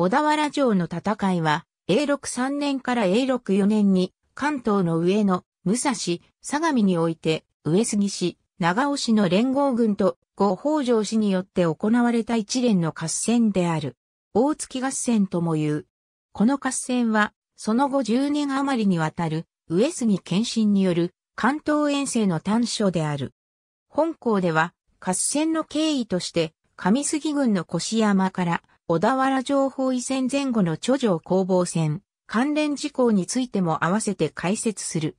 小田原城の戦いは、永禄3年から永禄4年に、関東の上野、武蔵、相模において、上杉氏、長尾氏の連合軍と、後北条氏によって行われた一連の合戦である。大月合戦とも言う。この合戦は、その後10年余りにわたる、上杉謙信による、関東遠征の短所である。本校では、合戦の経緯として、上杉軍の越山から小田原情報移線前後の諸条攻防戦、関連事項についても合わせて解説する。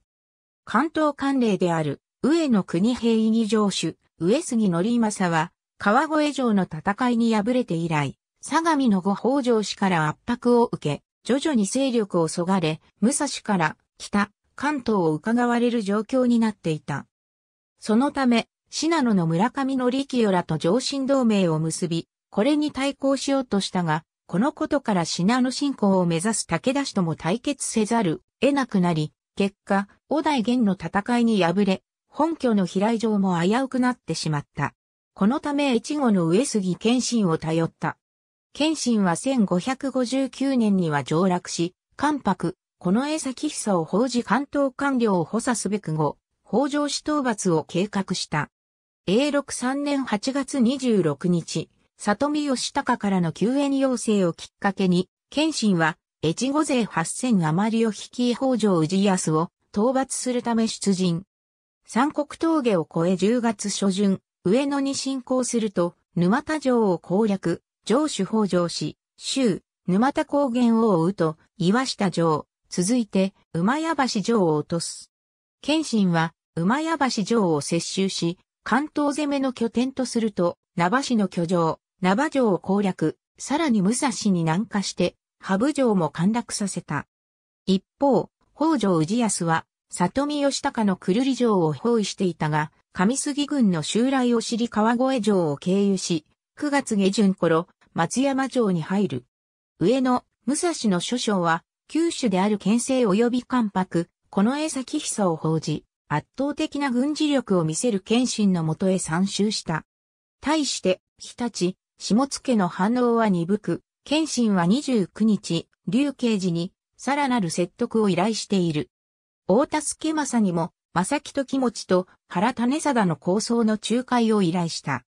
関東関連である、上野国平議議城主、上杉則政は、川越城の戦いに敗れて以来、相模の御北条氏から圧迫を受け、徐々に勢力をそがれ、武蔵から北、関東を伺われる状況になっていた。そのため、信濃の村上の力よらと上信同盟を結び、これに対抗しようとしたが、このことから品の信仰を目指す武田氏とも対決せざる得なくなり、結果、小代元の戦いに敗れ、本拠の平井城も危うくなってしまった。このため越後の上杉謙信を頼った。謙信は1559年には上洛し、関白、この江崎久を報じ関東官僚を補佐すべく後、北条氏討伐を計画した。永禄3年8月26日、里見義隆からの救援要請をきっかけに、謙信は、越後勢8000余りを率い北条氏康を討伐するため出陣。三国峠を越え10月初旬、上野に侵攻すると、沼田城を攻略、城主北条氏、州、沼田高原を追うと、岩下城、続いて、馬屋橋城を落とす。謙信は、馬屋橋城を接収し、関東攻めの拠点とすると、名橋の居城、名バ城を攻略、さらに武蔵に南下して、ハブ城も陥落させた。一方、北条氏康は、里見義高のくるり城を包囲していたが、上杉軍の襲来を知り川越城を経由し、9月下旬頃、松山城に入る。上野、武蔵の諸将は、九州である県政及び関白、この江崎久を報じ、圧倒的な軍事力を見せる謙信のもとへ参集した。対して、日立、下野の反応は鈍く、謙信は29日、劉慶治に、さらなる説得を依頼している。大助正にも、正木と木持と原種貞の構想の仲介を依頼した。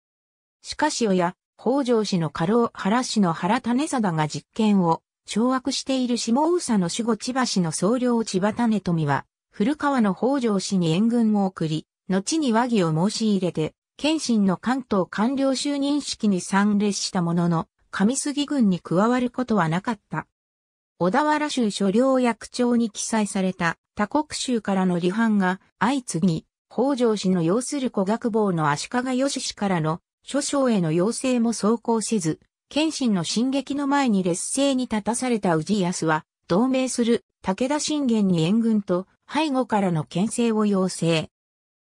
しかし親、北条氏の過労原氏の原種貞が実権を掌握している下宇佐の守護千葉氏の総領千葉種富は、古川の北条氏に援軍を送り、後に和議を申し入れて、謙信の関東官僚就任式に参列したものの、上杉軍に加わることはなかった。小田原州所領役長に記載された他国州からの離反が相次ぎ、北条氏の要する小学坊の足利義氏からの諸将への要請も走行せず、謙信の進撃の前に劣勢に立たされた氏康は、同盟する武田信玄に援軍と背後からの牽制を要請。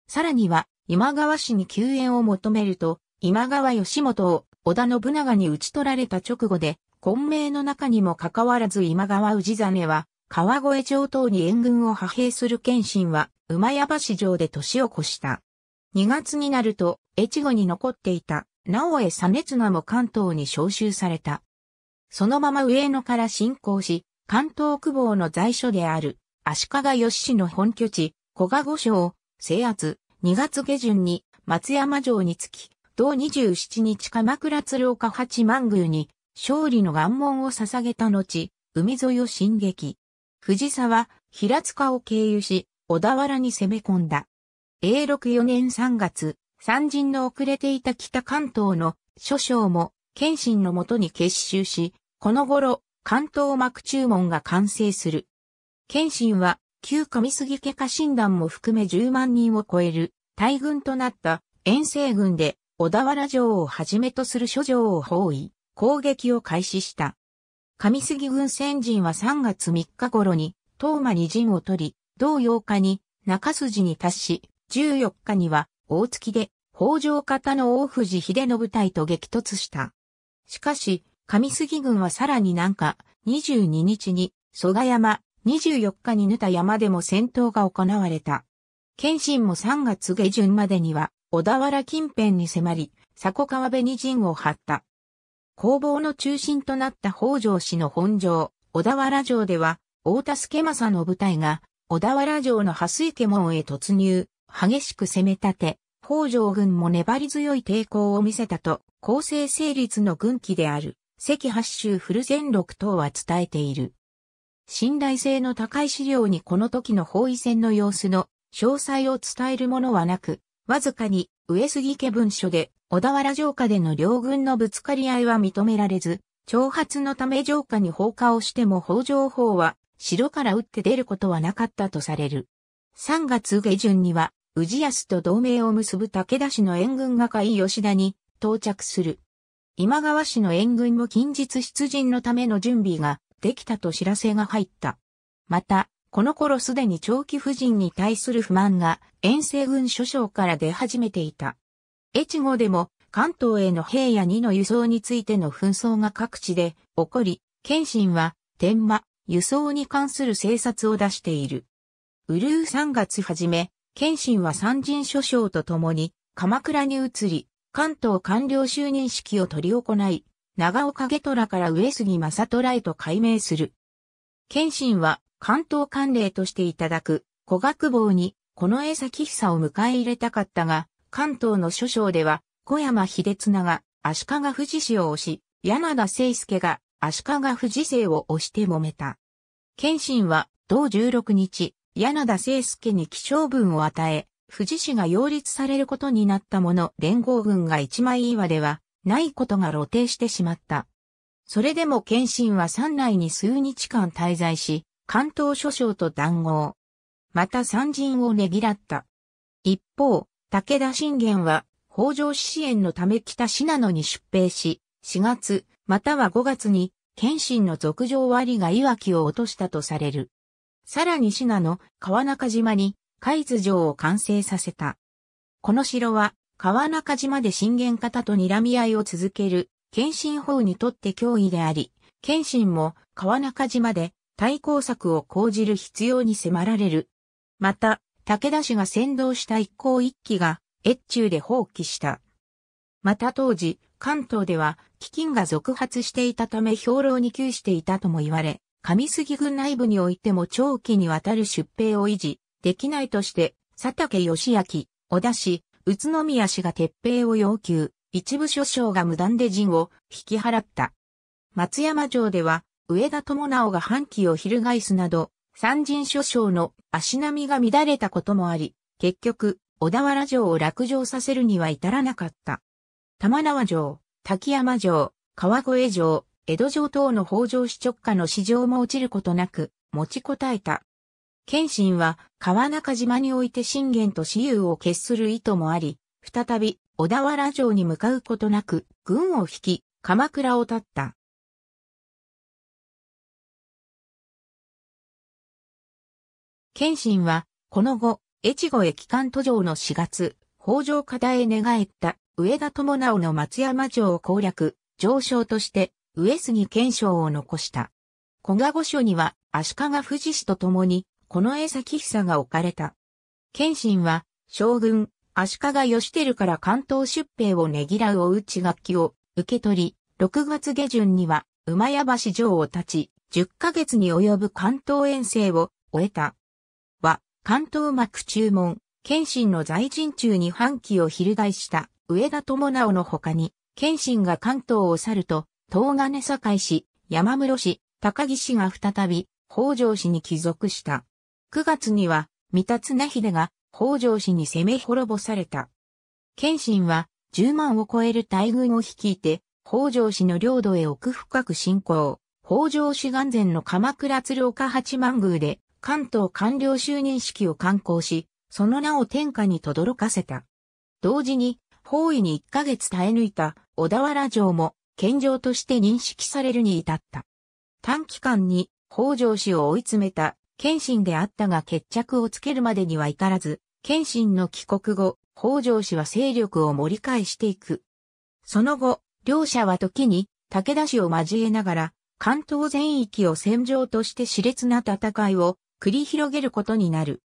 さらには、今川氏に救援を求めると、今川義元を織田信長に討ち取られた直後で、混迷の中にもかかわらず今川氏真は、川越城等に援軍を派兵する謙信は、馬山市城で年を越した。2月になると、越後に残っていた、直江実名も関東に召集された。そのまま上野から進行し、関東久保の在所である、足利義氏の本拠地、小賀御所を制圧、2月下旬に松山城につき、同27日鎌倉鶴岡八幡宮に勝利の願文を捧げた後、海沿いを進撃。藤沢、平塚を経由し、小田原に攻め込んだ。永禄4年3月、三人の遅れていた北関東の諸将も、謙信のもとに結集し、この頃、関東幕注文が完成する。謙信は、旧上杉家家診断も含め10万人を超える大軍となった遠征軍で小田原城をはじめとする諸城を包囲、攻撃を開始した。上杉軍先陣は3月3日頃に東馬に陣を取り、同8日に中筋に達し、14日には大月で北条方の大藤秀信隊と激突した。しかし、上杉軍はさらに南下、22日に蘇我山、24日にヌタ山でも戦闘が行われた。謙信も3月下旬までには小田原近辺に迫り、迫川辺に陣を張った。攻防の中心となった北条氏の本城、小田原城では、大田助政の部隊が、小田原城の蓮池門へ突入、激しく攻め立て、北条軍も粘り強い抵抗を見せたと、公正成立の軍旗である、関八州古全六等は伝えている。信頼性の高い資料にこの時の包囲戦の様子の詳細を伝えるものはなく、わずかに上杉家文書で小田原城下での両軍のぶつかり合いは認められず、挑発のため城下に放火をしても北条法は城から撃って出ることはなかったとされる。3月下旬には、宇治康と同盟を結ぶ武田氏の援軍が甲斐吉田に到着する。今川氏の援軍も近日出陣のための準備ができたと知らせが入った。また、この頃すでに長期夫人に対する不満が遠征軍諸将から出始めていた。越後でも関東への兵や二の輸送についての紛争が各地で起こり、謙信は天馬、輸送に関する政策を出している。うルー3月はじめ、謙信は三人諸将と共に鎌倉に移り、関東官僚就任式を取り行い、長岡家虎から上杉正虎へと改名する。謙信は関東官令としていただく古学坊にこの江崎久を迎え入れたかったが、関東の諸将では小山秀綱が足利富士氏を押し、柳田聖介が足利富士聖を押して揉めた。謙信は同16日、柳田聖介に気象文を与え、富士市が擁立されることになったもの連合軍が一枚岩では、ないことが露呈してしまった。それでも謙信は山内に数日間滞在し、関東諸将と談合。また山人をねぎらった。一方、武田信玄は、北条支援のため北信濃に出兵し、4月、または5月に、謙信の俗上割がいわきを落としたとされる。さらに信濃、川中島に、海津城を完成させた。この城は、川中島で信玄方と睨み合いを続ける、謙信法にとって脅威であり、謙信も川中島で対抗策を講じる必要に迫られる。また、武田氏が先導した一行一揆が、越中で放棄した。また当時、関東では飢饉が続発していたため兵糧に窮していたとも言われ、上杉軍内部においても長期にわたる出兵を維持できないとして、佐竹義明、小田氏、宇都宮氏が撤兵を要求、一部諸将が無断で陣を引き払った。松山城では、上田智直が反旗を翻すなど、三人諸将の足並みが乱れたこともあり、結局、小田原城を落城させるには至らなかった。玉縄城、滝山城、川越城、江戸城等の北条氏直下の市場も落ちることなく、持ちこたえた。謙信は川中島において信玄と私有を決する意図もあり、再び小田原城に向かうことなく、軍を引き、鎌倉を立った。謙信は、この後、越後駅間途上の4月、北条課題へ寝返った上田智直の松山城を攻略、上昇として上杉謙章を残した。小賀御所には足利富士氏と共にこの江崎久が置かれた。謙信は、将軍、足利義輝から関東出兵をねぎらうおうち楽器を受け取り、6月下旬には、馬屋橋城を立ち、10ヶ月に及ぶ関東遠征を終えた。は、関東幕注文、謙信の在陣中に反旗を翻した上田智直の他に、謙信が関東を去ると、東金堺市、山室市、高木市が再び、北条氏に帰属した。9月には、三田綱秀が北条氏に攻め滅ぼされた。謙信は10万を超える大軍を率いて、北条氏の領土へ奥深く侵攻。北条氏眼前の鎌倉鶴岡八幡宮で関東官僚就任式を刊行し、その名を天下に轟かせた。同時に、包囲に1ヶ月耐え抜いた小田原城も、県城として認識されるに至った。短期間に北条氏を追い詰めた謙信であったが決着をつけるまでには至らず、謙信の帰国後、北条氏は勢力を盛り返していく。その後、両者は時に武田氏を交えながら、関東全域を戦場として熾烈な戦いを繰り広げることになる。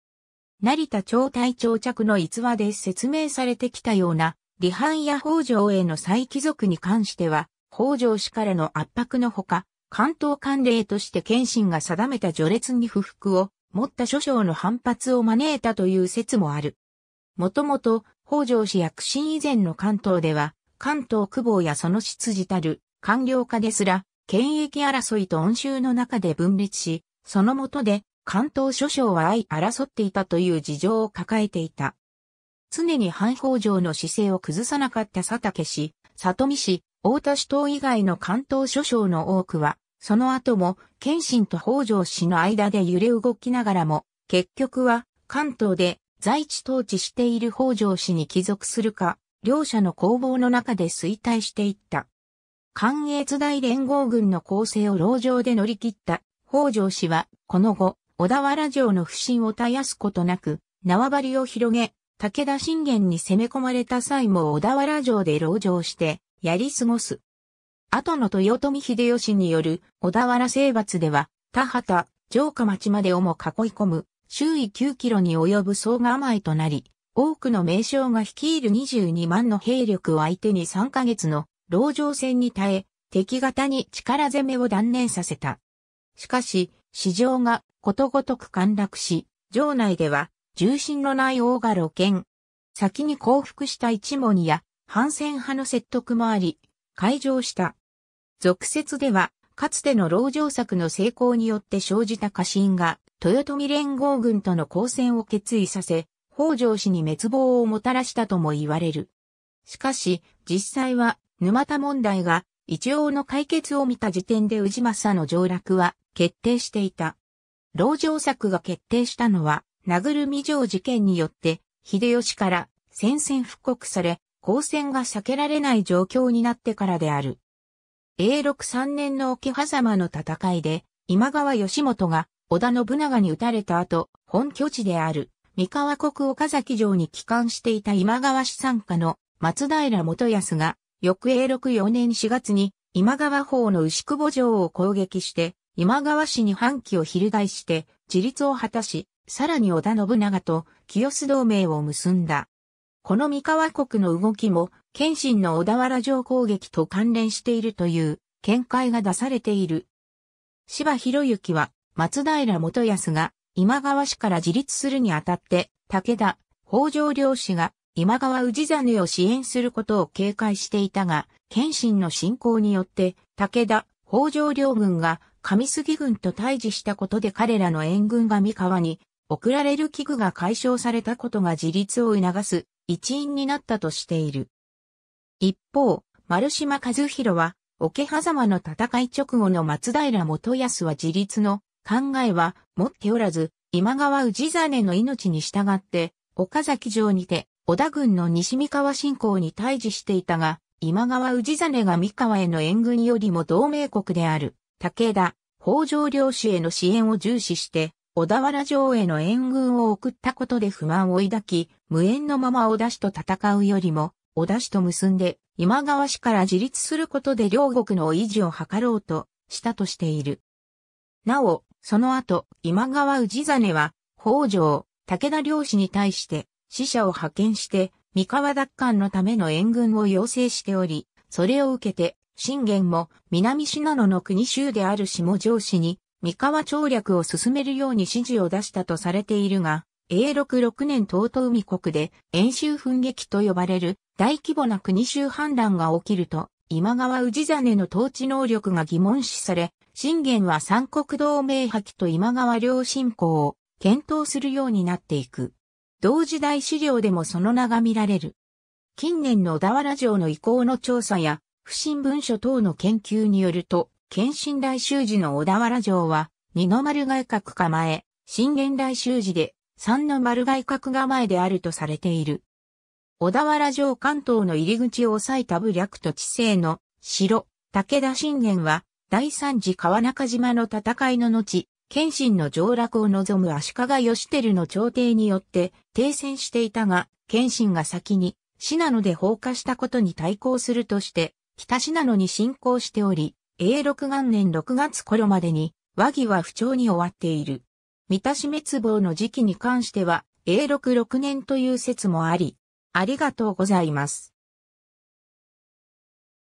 成田朝体長着の逸話で説明されてきたような、離反や北条への再帰属に関しては、北条氏からの圧迫のほか、関東官令として謙信が定めた序列に不服を持った諸将の反発を招いたという説もある。もともと、北条氏躍進以前の関東では、関東久保やその執事たる官僚家ですら、権益争いと恩衆の中で分裂し、そのもとで関東諸将は相争っていたという事情を抱えていた。常に反北条の姿勢を崩さなかった佐竹氏、里見氏、大田氏等以外の関東諸将の多くは、その後も、謙信と北条氏の間で揺れ動きながらも、結局は、関東で在地統治している北条氏に帰属するか、両者の攻防の中で衰退していった。関越大連合軍の構成を牢城で乗り切った北条氏は、この後、小田原城の不振を絶やすことなく、縄張りを広げ、武田信玄に攻め込まれた際も小田原城で牢城して、やり過ごす。後の豊臣秀吉による小田原征伐では、田畑、城下町までをも囲い込む、周囲9キロに及ぶ総構えとなり、多くの名将が率いる22万の兵力を相手に3ヶ月の牢城戦に耐え、敵方に力攻めを断念させた。しかし、市場がことごとく陥落し、城内では重心のない王が露見。先に降伏した一門や反戦派の説得もあり、会場した。俗説では、かつての籠城策の成功によって生じた家臣が、豊臣連合軍との交戦を決意させ、北条氏に滅亡をもたらしたとも言われる。しかし、実際は、沼田問題が、一応の解決を見た時点で氏政の上落は決定していた。籠城策が決定したのは、殴る未城事件によって、秀吉から宣戦布告され、交戦が避けられない状況になってからである。永禄3年の沖狭間の戦いで、今川義元が織田信長に撃たれた後、本拠地である三河国岡崎城に帰還していた今川氏参加の松平元康が、翌永禄4年4月に今川方の牛久保城を攻撃して、今川氏に反旗を翻して、自立を果たし、さらに織田信長と清須同盟を結んだ。この三河国の動きも謙信の小田原城攻撃と関連しているという見解が出されている。柴博之は松平元康が今川氏から自立するにあたって武田、北条領氏が今川氏真を支援することを警戒していたが、謙信の侵攻によって武田、北条領軍が上杉軍と対峙したことで彼らの援軍が三河に送られる危惧が解消されたことが自立を促す一因になったとしている。一方、丸島和弘は、桶狭間の戦い直後の松平元康は自立の考えは持っておらず、今川氏真の命に従って、岡崎城にて、織田軍の西三河侵攻に対峙していたが、今川氏真が三河への援軍よりも同盟国である、武田、北条領主への支援を重視して、小田原城への援軍を送ったことで不満を抱き、無縁のまま織田氏と戦うよりも、小田氏と結んで、今川氏から自立することで両国の維持を図ろうとしたとしている。なお、その後、今川氏真は、北条、武田領氏に対して、死者を派遣して、三河奪還のための援軍を要請しており、それを受けて、信玄も南信濃の国州である下城市に、三河調略を進めるように指示を出したとされているが、永禄6年東東海国で演習奮撃と呼ばれる大規模な国衆反乱が起きると、今川氏真の統治能力が疑問視され、信玄は三国同盟破棄と今川両信仰を検討するようになっていく。同時代資料でもその名が見られる。近年の小田原城の遺構の調査や、不審文書等の研究によると、謙信大修寺の小田原城は、二の丸外閣構え、信玄大修寺で、三の丸外閣構えであるとされている。小田原城関東の入り口を抑えた武略と知性の城、武田信玄は、第三次川中島の戦いの後、謙信の上洛を望む足利義輝の朝廷によって停戦していたが、謙信が先に、信濃で放火したことに対抗するとして、北信濃に侵攻しており、永禄元年6月頃までに、和議は不調に終わっている。三田市滅亡の時期に関しては、永禄6年という説もあり、ありがとうございます。